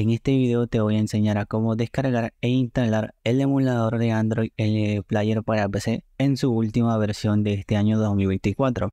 En este video te voy a enseñar a cómo descargar e instalar el emulador de Android el eh, Player para PC en su última versión de este año 2024.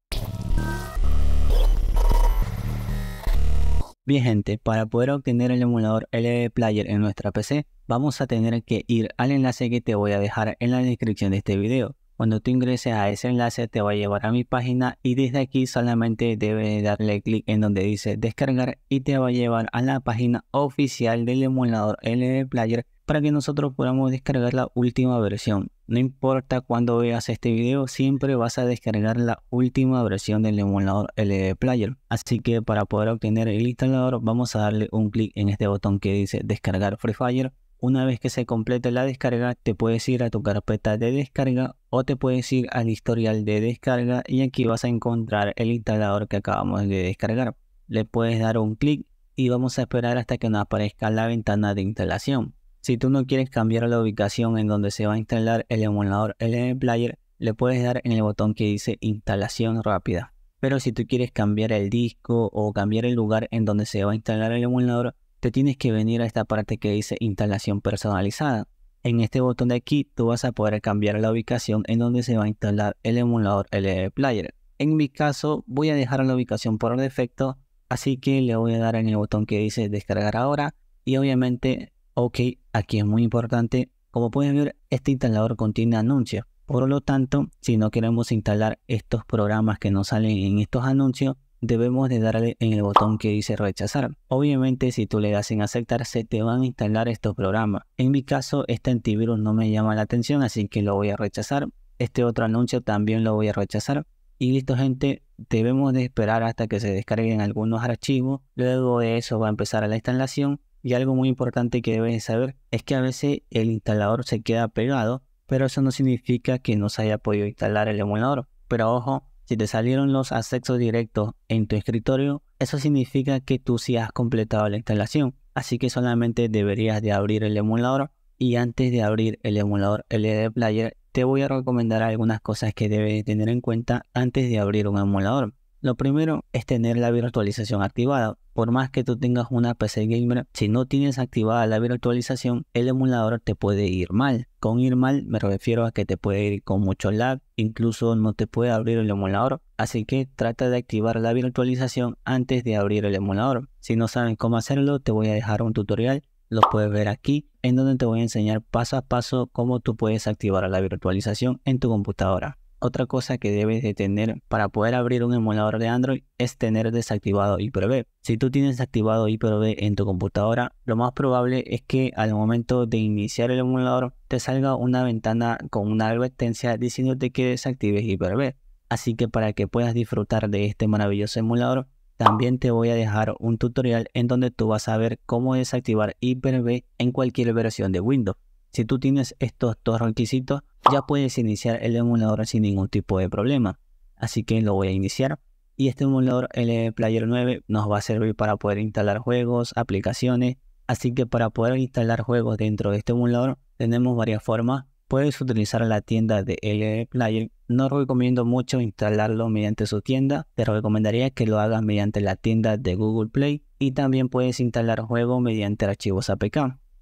Bien gente, para poder obtener el emulador LV eh, Player en nuestra PC, vamos a tener que ir al enlace que te voy a dejar en la descripción de este video. Cuando tú ingreses a ese enlace te va a llevar a mi página y desde aquí solamente debes darle clic en donde dice descargar y te va a llevar a la página oficial del emulador LD Player para que nosotros podamos descargar la última versión. No importa cuando veas este video, siempre vas a descargar la última versión del emulador LD Player. Así que para poder obtener el instalador vamos a darle un clic en este botón que dice descargar Free Fire una vez que se complete la descarga, te puedes ir a tu carpeta de descarga o te puedes ir al historial de descarga y aquí vas a encontrar el instalador que acabamos de descargar. Le puedes dar un clic y vamos a esperar hasta que nos aparezca la ventana de instalación. Si tú no quieres cambiar la ubicación en donde se va a instalar el emulador LM Player, le puedes dar en el botón que dice instalación rápida. Pero si tú quieres cambiar el disco o cambiar el lugar en donde se va a instalar el emulador, tienes que venir a esta parte que dice instalación personalizada. En este botón de aquí tú vas a poder cambiar la ubicación en donde se va a instalar el emulador ld Player. En mi caso voy a dejar la ubicación por defecto, así que le voy a dar en el botón que dice descargar ahora y obviamente ok, aquí es muy importante. Como pueden ver, este instalador contiene anuncios. Por lo tanto, si no queremos instalar estos programas que no salen en estos anuncios, debemos de darle en el botón que dice rechazar. Obviamente si tú le das en aceptar se te van a instalar estos programas. En mi caso este antivirus no me llama la atención así que lo voy a rechazar. Este otro anuncio también lo voy a rechazar. Y listo gente, debemos de esperar hasta que se descarguen algunos archivos. Luego de eso va a empezar la instalación. Y algo muy importante que debes saber es que a veces el instalador se queda pegado, pero eso no significa que no se haya podido instalar el emulador. Pero ojo, si te salieron los accesos directos en tu escritorio, eso significa que tú sí has completado la instalación. Así que solamente deberías de abrir el emulador. Y antes de abrir el emulador LD Player, te voy a recomendar algunas cosas que debes tener en cuenta antes de abrir un emulador. Lo primero es tener la virtualización activada. Por más que tú tengas una PC gamer, si no tienes activada la virtualización, el emulador te puede ir mal. Con ir mal me refiero a que te puede ir con mucho lag, incluso no te puede abrir el emulador. Así que trata de activar la virtualización antes de abrir el emulador. Si no saben cómo hacerlo, te voy a dejar un tutorial lo puedes ver aquí, en donde te voy a enseñar paso a paso cómo tú puedes activar la virtualización en tu computadora. Otra cosa que debes de tener para poder abrir un emulador de Android es tener desactivado Hyper-V. Si tú tienes desactivado Hyper-V en tu computadora, lo más probable es que al momento de iniciar el emulador te salga una ventana con una advertencia diciéndote que desactives Hyper-V. Así que para que puedas disfrutar de este maravilloso emulador, también te voy a dejar un tutorial en donde tú vas a ver cómo desactivar Hyper-V en cualquier versión de Windows. Si tú tienes estos dos requisitos, ya puedes iniciar el emulador sin ningún tipo de problema. Así que lo voy a iniciar. Y este emulador el eh, Player 9 nos va a servir para poder instalar juegos, aplicaciones. Así que para poder instalar juegos dentro de este emulador tenemos varias formas. Puedes utilizar la tienda de LE eh, Player. No recomiendo mucho instalarlo mediante su tienda. Te recomendaría que lo hagas mediante la tienda de Google Play. Y también puedes instalar juegos mediante archivos APK.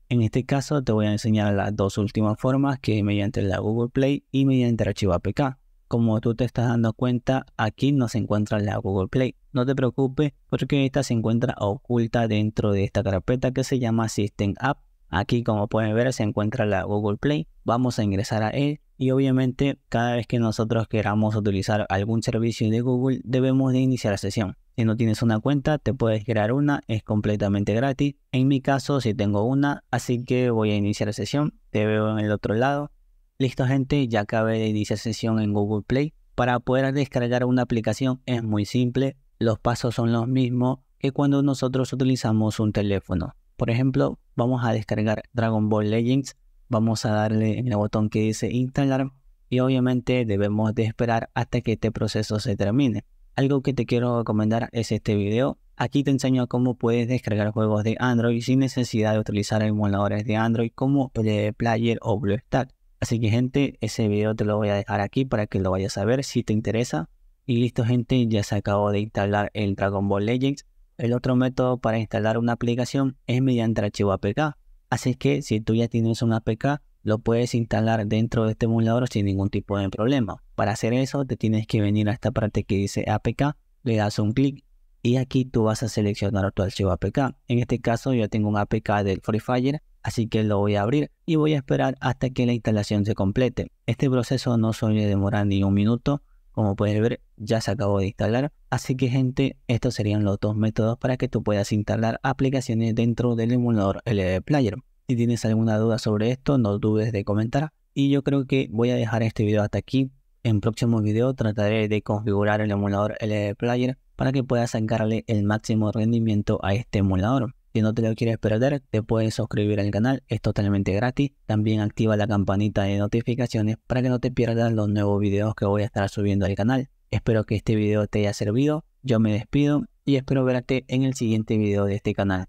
En este caso te voy a enseñar las dos últimas formas que es mediante la Google Play y mediante el archivo APK. Como tú te estás dando cuenta, aquí no se encuentra la Google Play. No te preocupes porque esta se encuentra oculta dentro de esta carpeta que se llama System App. Aquí como pueden ver se encuentra la Google Play. Vamos a ingresar a él y obviamente cada vez que nosotros queramos utilizar algún servicio de Google debemos de iniciar la sesión. Si no tienes una cuenta, te puedes crear una, es completamente gratis. En mi caso, sí tengo una, así que voy a iniciar sesión. Te veo en el otro lado. Listo, gente, ya acabé de iniciar sesión en Google Play. Para poder descargar una aplicación es muy simple. Los pasos son los mismos que cuando nosotros utilizamos un teléfono. Por ejemplo, vamos a descargar Dragon Ball Legends. Vamos a darle en el botón que dice instalar y obviamente debemos de esperar hasta que este proceso se termine algo que te quiero recomendar es este video. Aquí te enseño cómo puedes descargar juegos de Android sin necesidad de utilizar emuladores de Android como Player o BlueStack. Así que gente, ese video te lo voy a dejar aquí para que lo vayas a ver si te interesa. Y listo gente, ya se acabó de instalar el Dragon Ball Legends. El otro método para instalar una aplicación es mediante archivo APK. Así que si tú ya tienes una APK, lo puedes instalar dentro de este emulador sin ningún tipo de problema. Para hacer eso te tienes que venir a esta parte que dice APK, le das un clic y aquí tú vas a seleccionar tu archivo APK. En este caso yo tengo un APK del Free Fire, así que lo voy a abrir y voy a esperar hasta que la instalación se complete. Este proceso no suele demorar ni un minuto, como puedes ver ya se acabó de instalar. Así que gente, estos serían los dos métodos para que tú puedas instalar aplicaciones dentro del emulador LD Player. Si tienes alguna duda sobre esto, no dudes de comentar. Y yo creo que voy a dejar este video hasta aquí. En próximos videos trataré de configurar el emulador LD Player para que puedas sacarle el máximo rendimiento a este emulador. Si no te lo quieres perder, te puedes suscribir al canal, es totalmente gratis. También activa la campanita de notificaciones para que no te pierdas los nuevos videos que voy a estar subiendo al canal. Espero que este video te haya servido, yo me despido y espero verte en el siguiente video de este canal.